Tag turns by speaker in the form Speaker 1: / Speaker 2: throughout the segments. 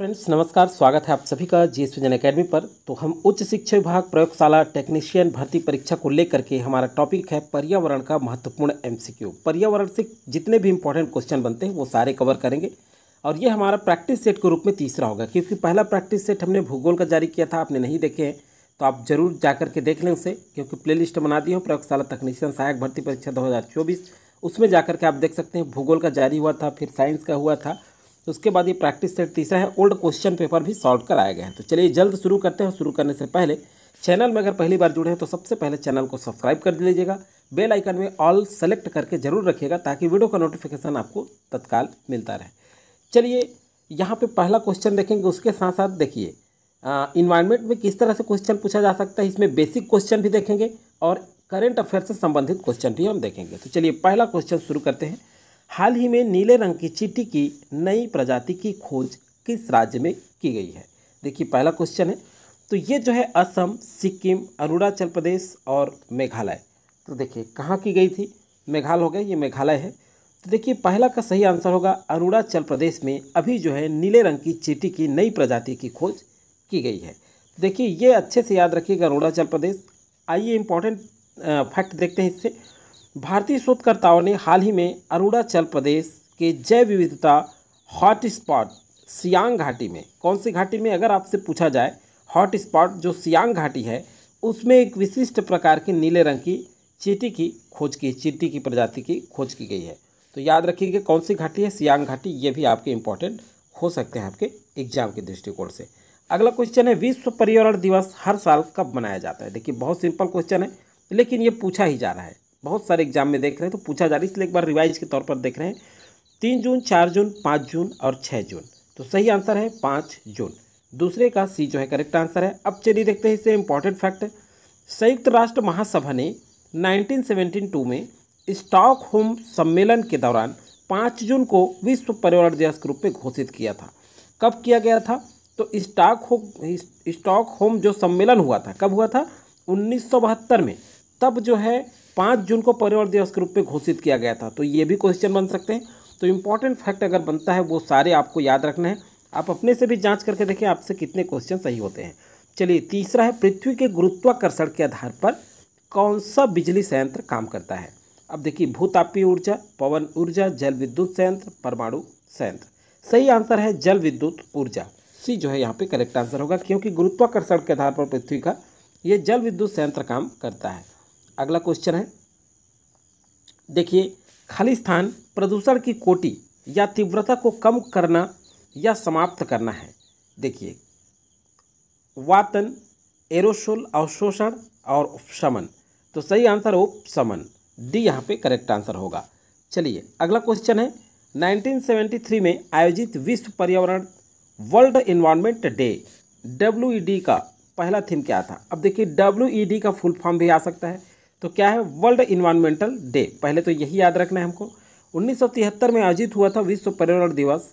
Speaker 1: friends नमस्कार स्वागत है आप सभी का जी एस विजन अकेडमी पर तो हम उच्च शिक्षा विभाग प्रयोगशाला टेक्नीशियन भर्ती परीक्षा को लेकर के हमारा टॉपिक है पर्यावरण का महत्वपूर्ण एमसीक्यू पर्यावरण से जितने भी इंपॉर्टेंट क्वेश्चन बनते हैं वो सारे कवर करेंगे और ये हमारा प्रैक्टिस सेट के रूप में तीसरा होगा क्योंकि पहला प्रैक्टिस सेट हमने भूगोल का जारी किया था आपने नहीं देखे हैं तो आप जरूर जा के देख लें उसे क्योंकि प्ले बना दी हो प्रयोगशाला तकनीशियन सहायक भर्ती परीक्षा दो उसमें जा के आप देख सकते हैं भूगोल का जारी हुआ था फिर साइंस का हुआ था तो उसके बाद ये प्रैक्टिस सेट तीसरा है ओल्ड क्वेश्चन पेपर भी सॉल्व कराया गया है तो चलिए जल्द शुरू करते हैं शुरू करने से पहले चैनल में अगर पहली बार जुड़े हैं तो सबसे पहले चैनल को सब्सक्राइब कर लीजिएगा बेल आइकन में ऑल सेलेक्ट करके जरूर रखिएगा ताकि वीडियो का नोटिफिकेशन आपको तत्काल मिलता रहे चलिए यहाँ पे पहला क्वेश्चन देखेंगे उसके साथ साथ देखिए इन्वायरमेंट में किस तरह से क्वेश्चन पूछा जा सकता है इसमें बेसिक क्वेश्चन भी देखेंगे और करेंट अफेयर से संबंधित क्वेश्चन भी हम देखेंगे तो चलिए पहला क्वेश्चन शुरू करते हैं हाल ही में नीले रंग की चीटी की नई प्रजाति की खोज किस राज्य में की गई है देखिए पहला क्वेश्चन है तो ये जो है असम सिक्किम अरुणाचल प्रदेश और मेघालय तो देखिए कहाँ की गई थी मेघालय हो गया ये मेघालय है तो देखिए पहला का सही आंसर होगा अरुणाचल प्रदेश में अभी जो है नीले रंग की चीटी की नई प्रजाति की खोज की गई है देखिए ये अच्छे से याद रखिएगा अरुणाचल प्रदेश आइए इम्पोर्टेंट फैक्ट देखते हैं इससे भारतीय शोधकर्ताओं ने हाल ही में अरुणाचल प्रदेश के जैव विविधता हॉटस्पॉट सियांग घाटी में कौन सी घाटी में अगर आपसे पूछा जाए हॉटस्पॉट जो सियांग घाटी है उसमें एक विशिष्ट प्रकार की नीले रंग की चीटी की खोज की चीटी की प्रजाति की खोज की गई है तो याद रखिएगा कौन सी घाटी है सियांग घाटी ये भी आपके इंपॉर्टेंट हो सकते हैं आपके एग्जाम के दृष्टिकोण से अगला क्वेश्चन है विश्व पर्यावरण दिवस हर साल कब मनाया जाता है देखिए बहुत सिंपल क्वेश्चन है लेकिन ये पूछा ही जा रहा है बहुत सारे एग्जाम में देख रहे हैं तो पूछा जा रहा है इसलिए एक बार रिवाइज के तौर पर देख रहे हैं तीन जून चार जून पाँच जून और छः जून तो सही आंसर है पाँच जून दूसरे का सी जो है करेक्ट आंसर है अब चलिए देखते हैं इससे इम्पॉर्टेंट फैक्ट संयुक्त राष्ट्र महासभा ने नाइनटीन में स्टॉक होम सम्मेलन के दौरान पाँच जून को विश्व पर्यावरण दिवस के रूप में घोषित किया था कब किया गया था तो स्टॉक होम स्टॉक होम जो सम्मेलन हुआ था कब हुआ था उन्नीस में तब जो है पाँच जून को पर्यावरण दिवस के रूप में घोषित किया गया था तो ये भी क्वेश्चन बन सकते हैं तो इम्पॉर्टेंट फैक्ट अगर बनता है वो सारे आपको याद रखने हैं आप अपने से भी जांच करके देखें आपसे कितने क्वेश्चन सही होते हैं चलिए तीसरा है पृथ्वी के गुरुत्वाकर्षण के आधार पर कौन सा बिजली संयंत्र काम करता है अब देखिए भूतापी ऊर्जा पवन ऊर्जा जल विद्युत संयंत्र परमाणु संयंत्र सही आंसर है जल विद्युत ऊर्जा सी जो है यहाँ पे करेक्ट आंसर होगा क्योंकि गुरुत्वाकर्षण के आधार पर पृथ्वी का ये जल विद्युत संयंत्र काम करता है अगला क्वेश्चन है देखिए खालिस्तान प्रदूषण की कोटि या तीव्रता को कम करना या समाप्त करना है देखिए वातन एरोसोल अवशोषण और उपशमन तो सही आंसर उपशमन डी यहाँ पे करेक्ट आंसर होगा चलिए अगला क्वेश्चन है 1973 में आयोजित विश्व पर्यावरण world environment day W e का पहला थीम क्या था अब देखिए डब्ल्यू e का फुल फॉर्म भी आ सकता है तो क्या है वर्ल्ड इन्वायरमेंटल डे पहले तो यही याद रखना है हमको उन्नीस में आयोजित हुआ था विश्व पर्यावरण दिवस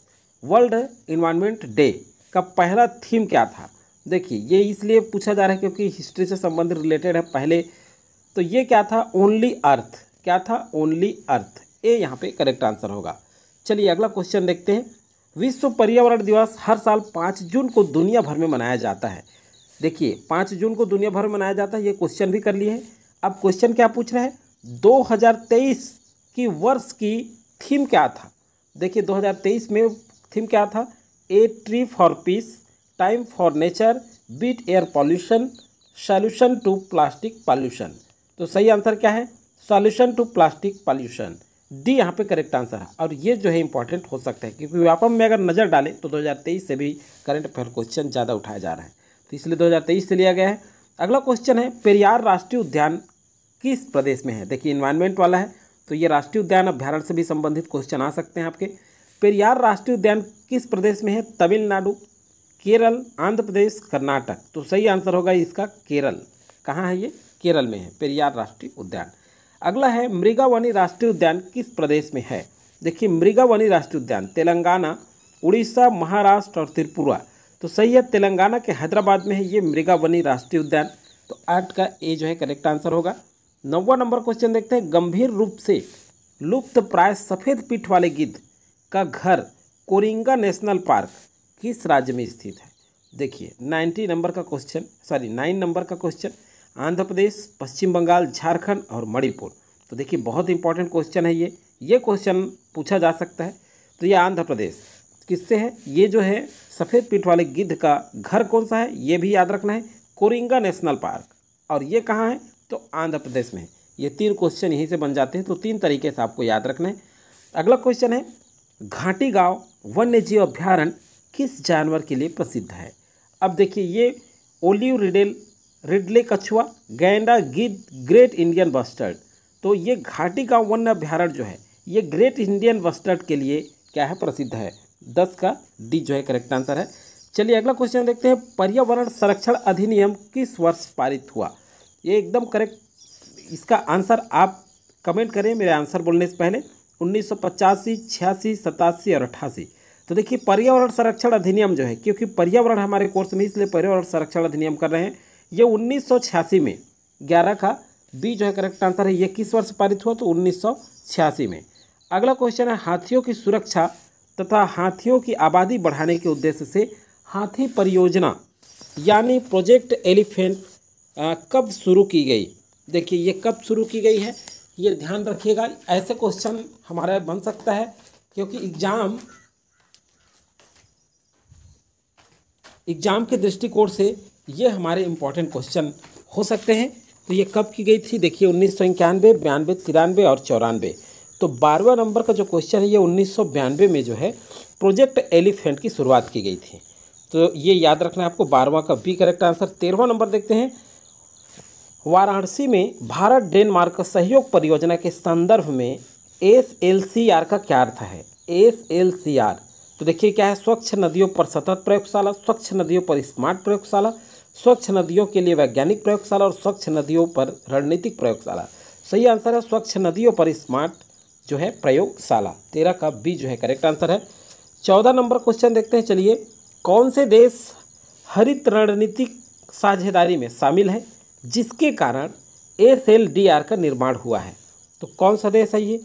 Speaker 1: वर्ल्ड इन्वायरमेंट डे का पहला थीम क्या था देखिए ये इसलिए पूछा जा रहा है क्योंकि हिस्ट्री से संबंधित रिलेटेड है पहले तो ये क्या था ओनली अर्थ क्या था ओनली अर्थ ये यहाँ पे करेक्ट आंसर होगा चलिए अगला क्वेश्चन देखते हैं विश्व पर्यावरण दिवस हर साल पाँच जून को दुनिया भर में मनाया जाता है देखिए पाँच जून को दुनिया भर में मनाया जाता है ये क्वेश्चन भी कर लिए हैं अब क्वेश्चन क्या पूछ रहे हैं 2023 की वर्ष की थीम क्या था देखिए 2023 में थीम क्या था a tree for peace time for nature beat air pollution solution to plastic pollution तो सही आंसर क्या है solution to plastic pollution D यहाँ पे करेक्ट आंसर है और ये जो है इंपॉर्टेंट हो सकता है क्योंकि व्यापम में अगर नज़र डालें तो 2023 से भी करंट अफेयर क्वेश्चन ज़्यादा उठाए जा रहे हैं तो इसलिए 2023 से लिया गया है अगला क्वेश्चन है पेरियार राष्ट्रीय उद्यान किस प्रदेश में है देखिए इन्वायरमेंट वाला है तो ये राष्ट्रीय उद्यान अभ्यारण से भी संबंधित क्वेश्चन आ सकते हैं आपके पेरियार राष्ट्रीय उद्यान किस प्रदेश में है तमिलनाडु केरल आंध्र प्रदेश कर्नाटक तो सही आंसर होगा इसका केरल कहाँ है ये केरल में है पेरियार राष्ट्रीय उद्यान अगला है मृगावनी राष्ट्रीय उद्यान किस प्रदेश में है देखिए मृगावनी राष्ट्रीय उद्यान तेलंगाना उड़ीसा महाराष्ट्र और त्रिपुरा तो सही है तेलंगाना के हैदराबाद में है ये मृगावनी राष्ट्रीय उद्यान तो आठ का ए जो है करेक्ट आंसर होगा नौवा नंबर क्वेश्चन देखते हैं गंभीर रूप से लुप्त प्राय सफ़ेद पीठ वाले गिद्ध का घर कोरिंगा नेशनल पार्क किस राज्य में स्थित है देखिए नाइन्टी नंबर का क्वेश्चन सॉरी नाइन नंबर का क्वेश्चन आंध्र प्रदेश पश्चिम बंगाल झारखंड और मणिपुर तो देखिए बहुत इंपॉर्टेंट क्वेश्चन है ये ये क्वेश्चन पूछा जा सकता है तो ये आंध्र प्रदेश किससे है ये जो है सफ़ेद पीठ वाले गिद्ध का घर कौन सा है ये भी याद रखना है कोरिंगा नेशनल पार्क और ये कहाँ है तो आंध्र प्रदेश में है ये तीन क्वेश्चन यहीं से बन जाते हैं तो तीन तरीके से आपको याद रखना है अगला क्वेश्चन है घाटी गांव वन्य जीव अभ्यारण्य किस जानवर के लिए प्रसिद्ध है अब देखिए ये ओलिव रिडेल रिडले कछुआ गैंडा गिद्ध ग्रेट इंडियन बस्टर्ड तो ये घाटी गांव वन्य अभ्यारण्य जो है ये ग्रेट इंडियन बस्टर्ड के लिए क्या है प्रसिद्ध है दस का डी जो है करेक्ट आंसर है चलिए अगला क्वेश्चन देखते हैं पर्यावरण संरक्षण अधिनियम किस वर्ष पारित हुआ ये एकदम करेक्ट इसका आंसर आप कमेंट करें मेरे आंसर बोलने से पहले उन्नीस सौ पचासी छियासी सतासी और अट्ठासी तो देखिए पर्यावरण संरक्षण अधिनियम जो है क्योंकि पर्यावरण हमारे कोर्स में इसलिए पर्यावरण संरक्षण अधिनियम कर रहे हैं ये उन्नीस में ग्यारह का बी जो है करेक्ट आंसर है ये किस वर्ष पारित हुआ तो उन्नीस में अगला क्वेश्चन है हाथियों की सुरक्षा तथा हाथियों की आबादी बढ़ाने के उद्देश्य से हाथी परियोजना यानी प्रोजेक्ट एलिफेंट कब शुरू की गई देखिए ये कब शुरू की गई है ये ध्यान रखिएगा ऐसे क्वेश्चन हमारा बन सकता है क्योंकि एग्ज़ाम एग्ज़ाम के दृष्टिकोण से ये हमारे इम्पोर्टेंट क्वेश्चन हो सकते हैं तो ये कब की गई थी देखिए उन्नीस सौ इक्यानवे बयानवे तिरानवे और चौरानवे तो बारहवा नंबर का जो क्वेश्चन है ये उन्नीस में जो है प्रोजेक्ट एलिफेंट की शुरुआत की गई थी तो ये याद रखना है आपको बारहवा का बी करेक्ट आंसर तेरहवा नंबर देखते हैं वाराणसी में भारत डेनमार्क सहयोग परियोजना के संदर्भ में एस एल सी आर का क्या अर्थ है एस एल सी आर तो देखिए क्या है स्वच्छ नदियों पर सतत प्रयोगशाला स्वच्छ नदियों पर स्मार्ट प्रयोगशाला स्वच्छ नदियों के लिए वैज्ञानिक प्रयोगशाला और स्वच्छ नदियों पर रणनीतिक प्रयोगशाला सही आंसर है स्वच्छ नदियों पर स्मार्ट जो है प्रयोगशाला तेरह का बी जो है करेक्ट आंसर है चौदह नंबर क्वेश्चन देखते हैं चलिए कौन से देश हरित रणनीतिक साझेदारी में शामिल है जिसके कारण एस एल डी आर का निर्माण हुआ है तो कौन सा देश है ये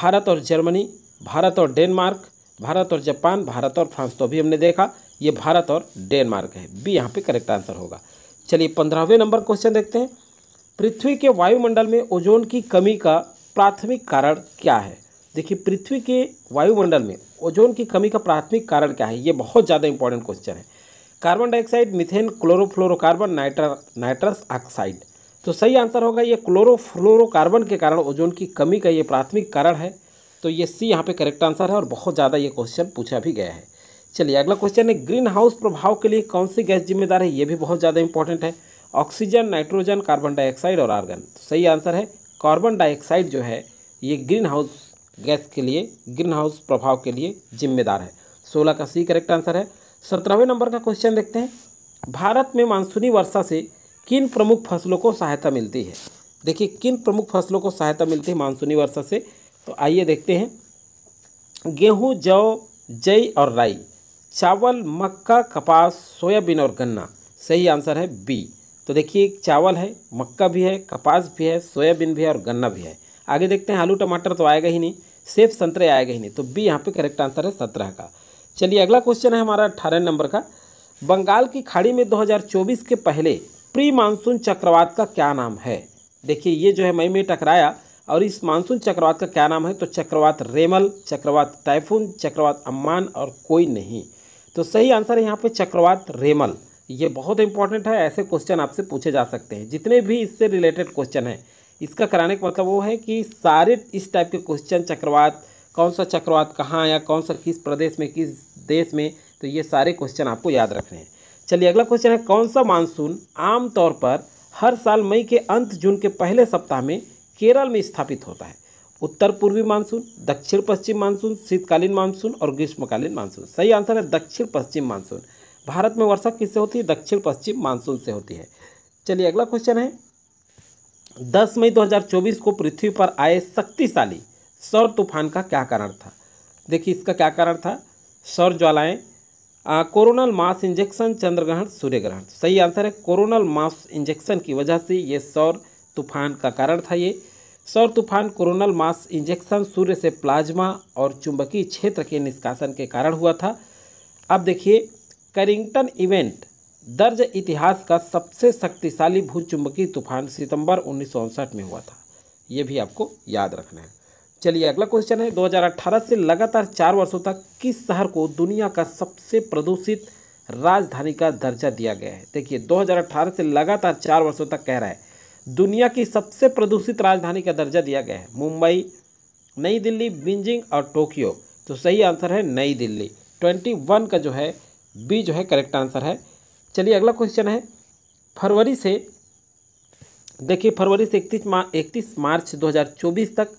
Speaker 1: भारत और जर्मनी भारत और डेनमार्क भारत और जापान भारत और फ्रांस तो अभी हमने देखा ये भारत और डेनमार्क है बी यहाँ पे करेक्ट आंसर होगा चलिए पंद्रहवें नंबर क्वेश्चन देखते हैं पृथ्वी के वायुमंडल में ओजोन की कमी का प्राथमिक कारण क्या है देखिए पृथ्वी के वायुमंडल में ओजोन की कमी का प्राथमिक कारण क्या है ये बहुत ज़्यादा इंपॉर्टेंट क्वेश्चन है कार्बन डाइऑक्साइड मिथेन क्लोरोफ्लोरोकार्बन नाइट्र नाइट्रस ऑक्साइड तो सही आंसर होगा ये क्लोरोफ्लोरोकार्बन के कारण ओजोन की कमी का ये प्राथमिक कारण है तो ये सी यहाँ पे करेक्ट आंसर है और बहुत ज़्यादा ये क्वेश्चन पूछा भी गया है चलिए अगला क्वेश्चन है ग्रीन हाउस प्रभाव के लिए कौन सी गैस जिम्मेदार है ये भी बहुत ज़्यादा इंपॉर्टेंट है ऑक्सीजन नाइट्रोजन कार्बन डाइऑक्साइड और आर्गन तो सही आंसर है कार्बन डाइऑक्साइड जो है ये ग्रीन हाउस गैस के लिए ग्रीन हाउस प्रभाव के लिए जिम्मेदार है सोलह का सी करेक्ट आंसर है सत्रहवें नंबर का क्वेश्चन देखते हैं भारत में मानसूनी वर्षा से किन प्रमुख फसलों को सहायता मिलती है देखिए किन प्रमुख फसलों को सहायता मिलती है मानसूनी वर्षा से तो आइए देखते हैं गेहूँ जौ जई और राई चावल मक्का कपास सोयाबीन और गन्ना सही आंसर है बी तो देखिए चावल है मक्का भी है कपास भी है सोयाबीन भी है और गन्ना भी है आगे देखते हैं आलू टमाटर तो आएगा ही नहीं सेफ संतरे आएगा ही नहीं तो बी यहाँ पे करेक्ट आंसर है सत्रह का चलिए अगला क्वेश्चन है हमारा अट्ठारह नंबर का बंगाल की खाड़ी में 2024 के पहले प्री मानसून चक्रवात का क्या नाम है देखिए ये जो है मई में टकराया और इस मानसून चक्रवात का क्या नाम है तो चक्रवात रेमल चक्रवात टाइफून चक्रवात अम्मान और कोई नहीं तो सही आंसर है यहाँ पर चक्रवात रेमल ये बहुत इंपॉर्टेंट है ऐसे क्वेश्चन आपसे पूछे जा सकते हैं जितने भी इससे रिलेटेड क्वेश्चन हैं इसका कराने का मतलब वो है कि सारे इस टाइप के क्वेश्चन चक्रवात कौन सा चक्रवात कहाँ या कौन सा किस प्रदेश में किस देश में तो ये सारे क्वेश्चन आपको याद रखने हैं चलिए अगला क्वेश्चन है कौन सा मानसून आमतौर पर हर साल मई के अंत जून के पहले सप्ताह में केरल में स्थापित होता है उत्तर पूर्वी मानसून दक्षिण पश्चिम मानसून शीतकालीन मानसून और ग्रीष्मकालीन मानसून सही आंसर है दक्षिण पश्चिम मानसून भारत में वर्षा किससे होती है दक्षिण पश्चिम मानसून से होती है चलिए अगला क्वेश्चन है दस मई 2024 को पृथ्वी पर आए शक्तिशाली सौर तूफान का क्या कारण था देखिए इसका क्या कारण था सौर ज्वालाएँ कोरोनल मास इंजेक्शन चंद्रग्रहण सूर्य ग्रहण सही आंसर है कोरोनल मास इंजेक्शन की वजह से ये सौर तूफान का कारण था ये सौर तूफान कोरोनल मास इंजेक्शन सूर्य से प्लाज्मा और चुंबकीय क्षेत्र के निष्कासन के कारण हुआ था अब देखिए करिंगटन इवेंट दर्ज इतिहास का सबसे शक्तिशाली भूचुंबकीय तूफान सितंबर उन्नीस में हुआ था ये भी आपको याद रखना है चलिए अगला क्वेश्चन है 2018 से लगातार चार वर्षों तक किस शहर को दुनिया का सबसे प्रदूषित राजधानी का दर्जा दिया गया है देखिए 2018 से लगातार चार वर्षों तक कह रहा है दुनिया की सबसे प्रदूषित राजधानी का दर्जा दिया गया है मुंबई नई दिल्ली बीजिंग और टोक्यो तो सही आंसर है नई दिल्ली 21 का जो है बी जो है करेक्ट आंसर है चलिए अगला क्वेश्चन है फरवरी से देखिए फरवरी से इकतीस मार्च इकतीस मार्च 2024 तक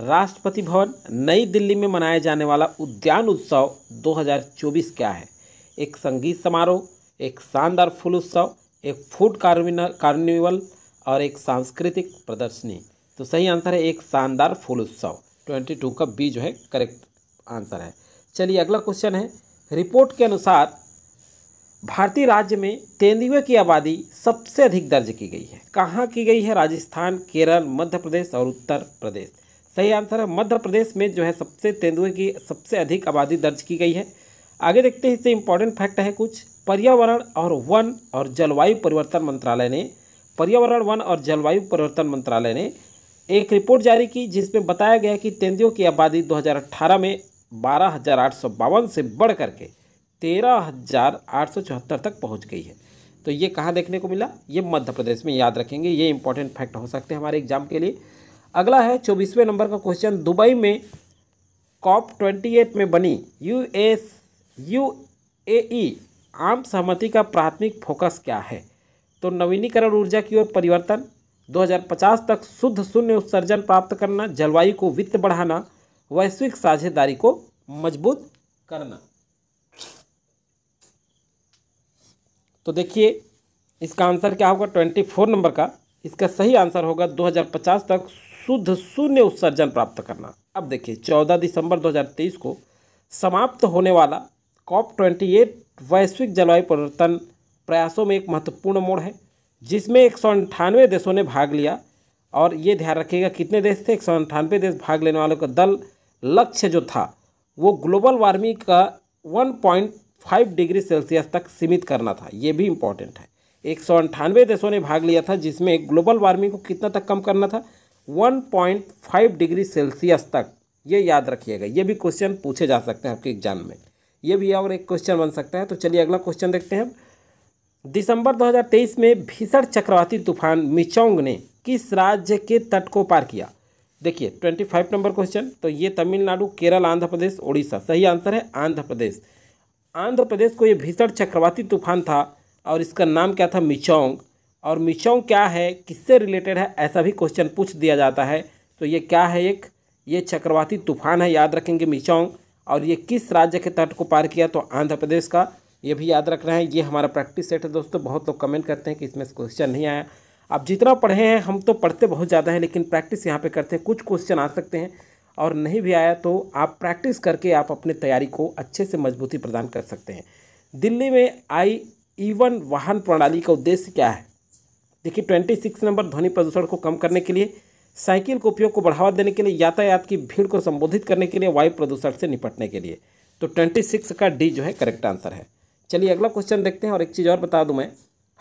Speaker 1: राष्ट्रपति भवन नई दिल्ली में मनाया जाने वाला उद्यान उत्सव 2024 क्या है एक संगीत समारोह एक शानदार फूल उत्सव एक फूड कार्निवल और एक सांस्कृतिक प्रदर्शनी तो सही आंसर है एक शानदार फूल उत्सव ट्वेंटी टू का बी जो है करेक्ट आंसर है चलिए अगला क्वेश्चन है रिपोर्ट के अनुसार भारतीय राज्य में तेंदुए की आबादी सबसे अधिक दर्ज की गई है कहाँ की गई है राजस्थान केरल मध्य प्रदेश और उत्तर प्रदेश सही आंसर है मध्य प्रदेश में जो है सबसे तेंदुए की सबसे अधिक आबादी दर्ज की गई है आगे देखते हैं इससे इम्पोर्टेंट फैक्ट है कुछ पर्यावरण और वन और जलवायु परिवर्तन मंत्रालय ने पर्यावरण वन और जलवायु परिवर्तन मंत्रालय ने एक रिपोर्ट जारी की जिसमें बताया गया कि तेंदुओं की आबादी 2018 में बारह हज़ार आठ सौ बावन से बढ़ करके तेरह हज़ार आठ सौ चौहत्तर तक पहुंच गई है तो ये कहाँ देखने को मिला ये मध्य प्रदेश में याद रखेंगे ये इंपॉर्टेंट फैक्ट हो सकते हैं हमारे एग्जाम के लिए अगला है चौबीसवें नंबर का क्वेश्चन दुबई में कॉप ट्वेंटी एट में बनी U S U A E आम सहमति का प्राथमिक फोकस क्या है तो नवीनीकरण ऊर्जा की ओर परिवर्तन 2050 तक शुद्ध शून्य उत्सर्जन प्राप्त करना जलवायु को वित्त बढ़ाना वैश्विक साझेदारी को मजबूत करना तो देखिए इसका आंसर क्या होगा ट्वेंटी फोर नंबर का इसका सही आंसर होगा 2050 तक शुद्ध शून्य उत्सर्जन प्राप्त करना अब देखिए 14 दिसंबर 2023 को समाप्त होने वाला कॉप एट वैश्विक जलवायु परिवर्तन प्रयासों में एक महत्वपूर्ण मोड़ है जिसमें एक देशों ने भाग लिया और ये ध्यान रखिएगा कितने देश थे एक देश भाग लेने वालों का दल लक्ष्य जो था वो ग्लोबल वार्मिंग का 1.5 डिग्री सेल्सियस तक सीमित करना था ये भी इम्पोर्टेंट है एक सौ अंठानवे देशों ने भाग लिया था जिसमें ग्लोबल वार्मिंग को कितना तक कम करना था 1.5 डिग्री सेल्सियस तक ये याद रखिएगा ये भी क्वेश्चन पूछे जा सकते हैं आपके एग्जाम में ये भी और एक क्वेश्चन बन सकता है तो चलिए अगला क्वेश्चन देखते हैं दिसंबर 2023 में भीषण चक्रवाती तूफान मिचोंग ने किस राज्य के तट को पार किया देखिए ट्वेंटी फाइव नंबर क्वेश्चन तो ये तमिलनाडु केरल आंध्र प्रदेश ओडिशा सही आंसर है आंध्र प्रदेश आंध्र प्रदेश को ये भीषण चक्रवाती तूफान था और इसका नाम क्या था मिचोंग और मिचोंग क्या है किससे रिलेटेड है ऐसा भी क्वेश्चन पूछ दिया जाता है तो ये क्या है एक ये चक्रवाती तूफान है याद रखेंगे मिचोंग और ये किस राज्य के तट को पार किया तो आंध्र प्रदेश का ये भी याद रखना है ये हमारा प्रैक्टिस सेट है दोस्तों बहुत लोग कमेंट करते हैं कि इसमें क्वेश्चन नहीं आया आप जितना पढ़े हैं हम तो पढ़ते बहुत ज़्यादा हैं लेकिन प्रैक्टिस यहाँ पे करते हैं कुछ क्वेश्चन आ सकते हैं और नहीं भी आया तो आप प्रैक्टिस करके आप अपने तैयारी को अच्छे से मजबूती प्रदान कर सकते हैं दिल्ली में आई ईवन वाहन प्रणाली का उद्देश्य क्या है देखिए ट्वेंटी सिक्स नंबर ध्वनि प्रदूषण को कम करने के लिए साइकिल के उपयोग को बढ़ावा देने के लिए यातायात की भीड़ को संबोधित करने के लिए वायु प्रदूषण से निपटने के लिए तो ट्वेंटी सिक्स का डी जो है करेक्ट आंसर है चलिए अगला क्वेश्चन देखते हैं और एक चीज़ और बता दूँ मैं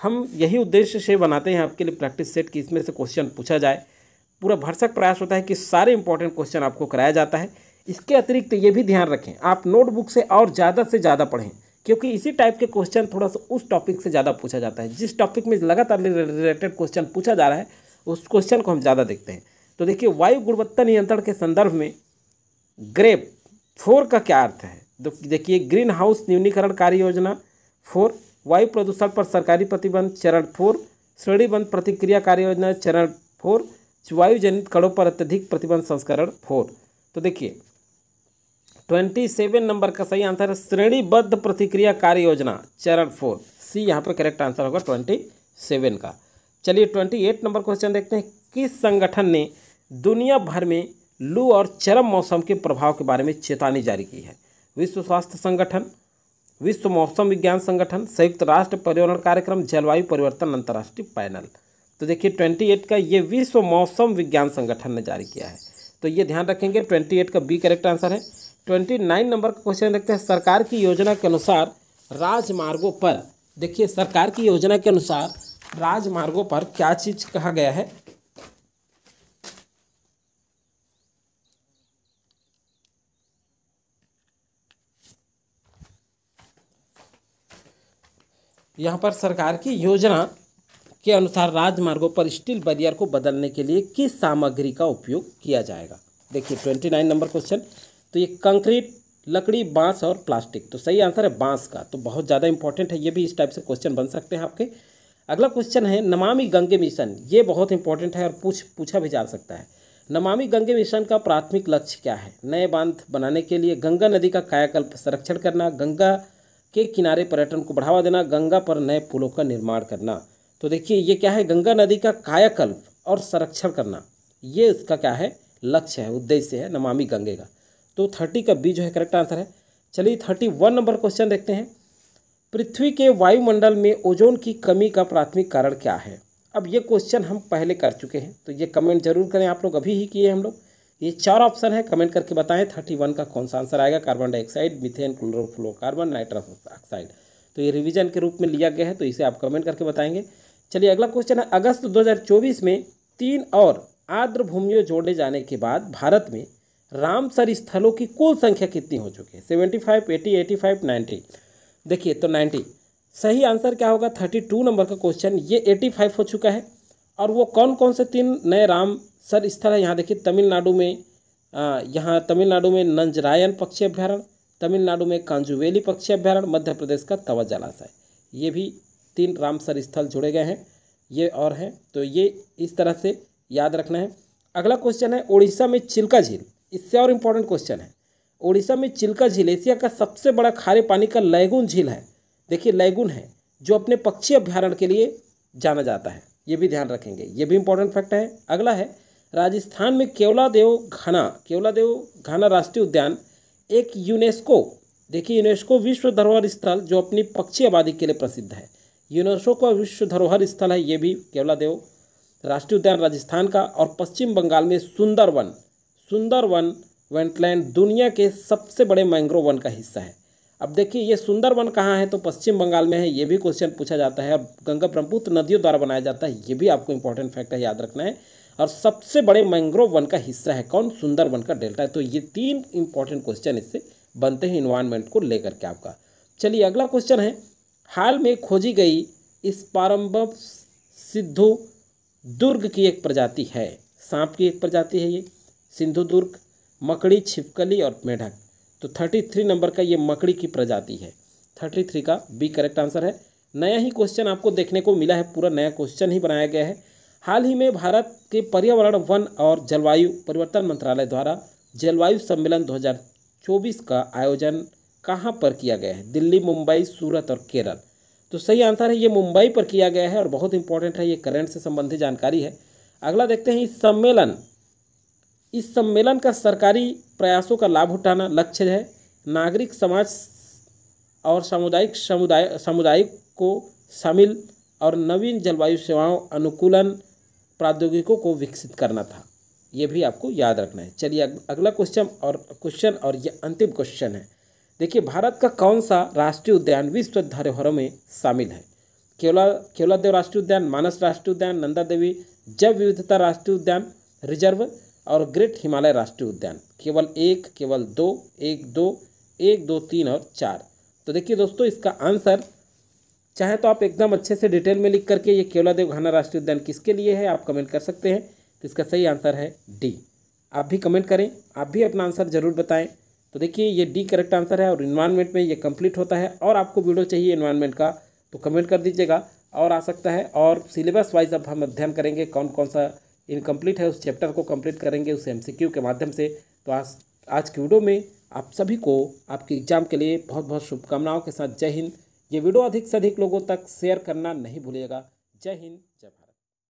Speaker 1: हम यही उद्देश्य से बनाते हैं आपके लिए प्रैक्टिस सेट कि इसमें से क्वेश्चन पूछा जाए पूरा भरसक प्रयास होता है कि सारे इंपॉर्टेंट क्वेश्चन आपको कराया जाता है इसके अतिरिक्त ये भी ध्यान रखें आप नोटबुक से और ज़्यादा से ज़्यादा पढ़ें क्योंकि इसी टाइप के क्वेश्चन थोड़ा सा उस टॉपिक से ज़्यादा पूछा जाता है जिस टॉपिक में लगातार रिलेटेड क्वेश्चन पूछा जा रहा है उस क्वेश्चन को हम ज़्यादा देखते हैं तो देखिए वायु गुणवत्ता नियंत्रण के संदर्भ में ग्रेप फोर का क्या अर्थ है देखिए ग्रीन हाउस न्यूनीकरण कार्य योजना फोर वायु प्रदूषण पर सरकारी प्रतिबंध चरण फोर श्रेणीबंध प्रतिक्रिया कार्य योजना चरण फोर वायु जनित कड़ों पर अत्यधिक प्रतिबंध संस्करण फोर तो देखिए ट्वेंटी सेवन नंबर का सही आंसर है श्रेणीबद्ध प्रतिक्रिया कार्य योजना चरण फोर सी यहाँ पर करेक्ट आंसर होगा ट्वेंटी सेवन का चलिए ट्वेंटी एट नंबर क्वेश्चन देखते हैं किस संगठन ने दुनिया भर में लू और चरम मौसम के प्रभाव के बारे में चेतावनी जारी की है विश्व स्वास्थ्य संगठन विश्व मौसम विज्ञान संगठन संयुक्त राष्ट्र पर्यावरण कार्यक्रम जलवायु परिवर्तन अंतर्राष्ट्रीय पैनल तो देखिए ट्वेंटी एट का ये विश्व मौसम विज्ञान संगठन ने जारी किया है तो ये ध्यान रखेंगे ट्वेंटी एट का बी करेक्ट आंसर है ट्वेंटी नाइन नंबर का क्वेश्चन देखते हैं सरकार की योजना के अनुसार राजमार्गों पर देखिए सरकार की योजना के अनुसार राजमार्गों पर क्या चीज़ कहा गया है यहाँ पर सरकार की योजना के अनुसार राजमार्गों पर स्टील बैरियर को बदलने के लिए किस सामग्री का उपयोग किया जाएगा देखिए ट्वेंटी नाइन नंबर क्वेश्चन तो ये कंक्रीट लकड़ी बांस और प्लास्टिक तो सही आंसर है बांस का तो बहुत ज़्यादा इंपॉर्टेंट है ये भी इस टाइप से क्वेश्चन बन सकते हैं आपके अगला क्वेश्चन है नमामि गंगे मिशन ये बहुत इंपॉर्टेंट है और पूछ पूछा भी जा सकता है नमामि गंगे मिशन का प्राथमिक लक्ष्य क्या है नए बांध बनाने के लिए गंगा नदी का कायाकल्प संरक्षण करना गंगा के किनारे पर्यटन को बढ़ावा देना गंगा पर नए पुलों का निर्माण करना तो देखिए ये क्या है गंगा नदी का कायाकल्प और संरक्षण करना ये इसका क्या है लक्ष्य है उद्देश्य है नमामि गंगे का तो थर्टी का बी जो है करेक्ट आंसर है चलिए थर्टी वन नंबर क्वेश्चन देखते हैं पृथ्वी के वायुमंडल में ओजोन की कमी का प्राथमिक कारण क्या है अब ये क्वेश्चन हम पहले कर चुके हैं तो ये कमेंट जरूर करें आप लोग अभी ही किए हम लोग ये चार ऑप्शन है कमेंट करके बताएं थर्टी वन का कौन सा आंसर आएगा carbon dioxide methane chlorofluorocarbon nitrous oxide तो ये रिवीजन के रूप में लिया गया है तो इसे आप कमेंट करके बताएंगे चलिए अगला क्वेश्चन है अगस्त 2024 में तीन और आर्द्र भूमियों जोड़े जाने के बाद भारत में रामसर स्थलों की कुल संख्या कितनी हो चुकी है seventy five eighty eighty five ninety देखिए तो नाइन्टी सही आंसर क्या होगा थर्टी टू नंबर का क्वेश्चन ये एटी फाइव हो चुका है और वो कौन कौन से तीन नए राम सर स्थल है यहाँ देखिए तमिलनाडु में यहाँ तमिलनाडु में नंजरायन पक्षी अभ्यारण्य तमिलनाडु में कांजुवेली पक्षी अभ्यारण्य मध्य प्रदेश का तवा जलाशय ये भी तीन रामसर स्थल जुड़े गए हैं ये और हैं तो ये इस तरह से याद रखना है अगला क्वेश्चन है उड़ीसा में चिल्का झील इससे और इम्पोर्टेंट क्वेश्चन है उड़ीसा में चिल्का झील एशिया का सबसे बड़ा खारे पानी का लैगुन झील है देखिए लैगुन है जो अपने पक्षी अभ्यारण के लिए जाना जाता है ये भी ध्यान रखेंगे ये भी इम्पोर्टेंट फैक्ट है अगला है राजस्थान में केवला घना घाना देव घाना राष्ट्रीय उद्यान एक यूनेस्को देखिए यूनेस्को विश्व धरोहर स्थल जो अपनी पक्षी आबादी के लिए प्रसिद्ध है यूनेस्को का विश्व धरोहर स्थल है ये भी केवला देव राष्ट्रीय उद्यान राजस्थान का और पश्चिम बंगाल में सुंदरवन सुंदरवन वेंटलैंड दुनिया के सबसे बड़े मैंग्रोव वन का हिस्सा है अब देखिए ये सुंदरवन कहाँ है तो पश्चिम बंगाल में है ये भी क्वेश्चन पूछा जाता है और गंगा ब्रह्मपुत्र नदियों द्वारा बनाया जाता है ये भी आपको इंपॉर्टेंट फैक्ट है याद रखना है और सबसे बड़े मैंग्रोव वन का हिस्सा है कौन सुंदर वन का डेल्टा है तो ये तीन इंपॉर्टेंट क्वेश्चन इससे बनते हैं इन्वायरमेंट को लेकर के आपका चलिए अगला क्वेश्चन है हाल में खोजी गई इस पारम्भ सिद्धु दुर्ग की एक प्रजाति है सांप की एक प्रजाति है ये सिंधु दुर्ग मकड़ी छिपकली और मेढक तो थर्टी थ्री नंबर का ये मकड़ी की प्रजाति है थर्टी थ्री का बी करेक्ट आंसर है नया ही क्वेश्चन आपको देखने को मिला है पूरा नया क्वेश्चन ही बनाया गया है हाल ही में भारत के पर्यावरण वन और जलवायु परिवर्तन मंत्रालय द्वारा जलवायु सम्मेलन 2024 का आयोजन कहाँ पर किया गया है दिल्ली मुंबई सूरत और केरल तो सही आंसर है ये मुंबई पर किया गया है और बहुत इंपॉर्टेंट है ये करंट से संबंधित जानकारी है अगला देखते हैं इस सम्मेलन इस सम्मेलन का सरकारी प्रयासों का लाभ उठाना लक्ष्य है नागरिक समाज और सामुदायिक समुदाय सामुदायिक को शामिल और नवीन जलवायु सेवाओं अनुकूलन प्रौद्योगिकों को विकसित करना था ये भी आपको याद रखना है चलिए अगला क्वेश्चन और क्वेश्चन और ये अंतिम क्वेश्चन है देखिए भारत का कौन सा राष्ट्रीय उद्यान विश्व धरोहरों में शामिल है केवला केवलादेव राष्ट्रीय उद्यान मानस राष्ट्रीय उद्यान नंदा देवी जैव विविधता राष्ट्रीय उद्यान रिजर्व और ग्रेट हिमालय राष्ट्रीय उद्यान केवल एक केवल दो एक दो एक दो तीन और चार तो देखिए दोस्तों इसका आंसर चाहे तो आप एकदम अच्छे से डिटेल में लिख करके ये केवलादेव घाना राष्ट्रीय उद्यान किसके लिए है आप कमेंट कर सकते हैं तो इसका सही आंसर है डी आप भी कमेंट करें आप भी अपना आंसर ज़रूर बताएं तो देखिए ये डी करेक्ट आंसर है और इन्वायरमेंट में ये कंप्लीट होता है और आपको वीडियो चाहिए इन्वायरमेंट का तो कमेंट कर दीजिएगा और आ सकता है और सिलेबस वाइज अब हम अध्ययन करेंगे कौन कौन सा इनकम्प्लीट है उस चैप्टर को कम्प्लीट करेंगे उस एम के माध्यम से तो आज आज की वीडियो में आप सभी को आपके एग्ज़ाम के लिए बहुत बहुत शुभकामनाओं के साथ जय हिंद ये वीडियो अधिक से अधिक लोगों तक शेयर करना नहीं भूलिएगा जय हिंद जय भारत